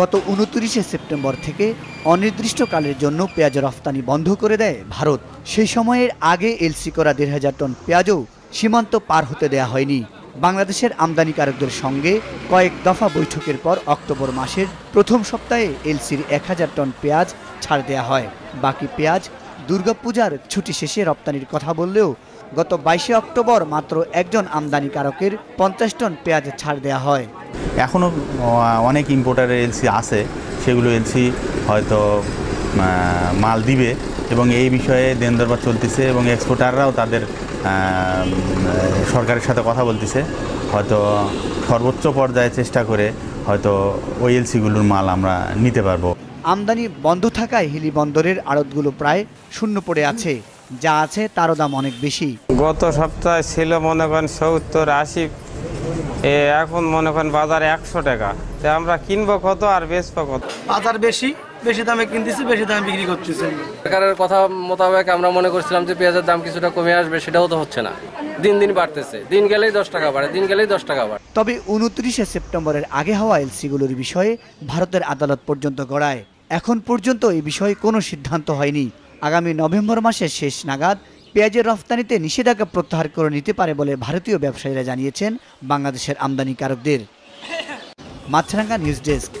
গত উনত্রিশে সেপ্টেম্বর থেকে অনির্দিষ্টকালের জন্য পেঁয়াজ রফতানি বন্ধ করে দেয় ভারত সেই সময়ের আগে এলসি করা দেড় হাজার টন পেঁয়াজও সীমান্ত পার হতে দেয়া হয়নি বাংলাদেশের আমদানিকারকদের সঙ্গে কয়েক দফা বৈঠকের পর অক্টোবর মাসের প্রথম সপ্তাহে এলসির এক হাজার টন পেঁয়াজ ছাড় দেয়া হয় বাকি পেঁয়াজ দুর্গাপূজার ছুটি শেষে রপ্তানির কথা বললেও গত বাইশে অক্টোবর মাত্র একজন আমদানিকারকের পঞ্চাশ টন পেঁয়াজ ছাড় দেয়া হয় এখনও অনেক ইম্পোর্টারের এলসি আছে সেগুলো এলসি হয়তো মাল দিবে এবং এই বিষয়ে দেন দরবার চলতেছে এবং এক্সপোর্টাররাও তাদের সরকারের সাথে কথা বলতেছে হয়তো সর্বোচ্চ পর্যায়ে চেষ্টা করে হয়তো ওই এলসিগুলোর মাল আমরা নিতে পারবো আমদানি বন্ধ থাকায় হিলি বন্দরের আড়তগুলো প্রায় শূন্য পড়ে আছে যা আছে তারও দাম অনেক বেশি গত সপ্তাহে ছিল মনে করেন সত্তর আশি এখন মনে করেন বাজারে একশো টাকা আমরা কিনবো কত আর বেচবো কত বাজার বেশি বেশি দামে কিনতেছি বেশি দামে বিক্রি করতেছি সরকারের কথা মোতাবেক আমরা মনে করছিলাম যে পেঁয়াজের দাম কিছুটা কমে আসবে সেটাও তো হচ্ছে না দিন দিন বাড়তেছে দিন গেলেই দশ টাকা বাড়ে দিন গেলেই দশ টাকা বাড়ে তবে উনত্রিশে সেপ্টেম্বরের আগে হওয়া এলসিগুলোর বিষয়ে ভারতের আদালত পর্যন্ত গড়ায় এখন পর্যন্ত এ বিষয়ে কোনো সিদ্ধান্ত হয়নি আগামী নভেম্বর মাসের শেষ নাগাদ পেঁয়াজের রফতানিতে নিষেধাজ্ঞা প্রত্যাহার করে নিতে পারে বলে ভারতীয় ব্যবসায়ীরা জানিয়েছেন বাংলাদেশের আমদানিকারকদের মাছরাঙ্গা নিউজ ডেস্ক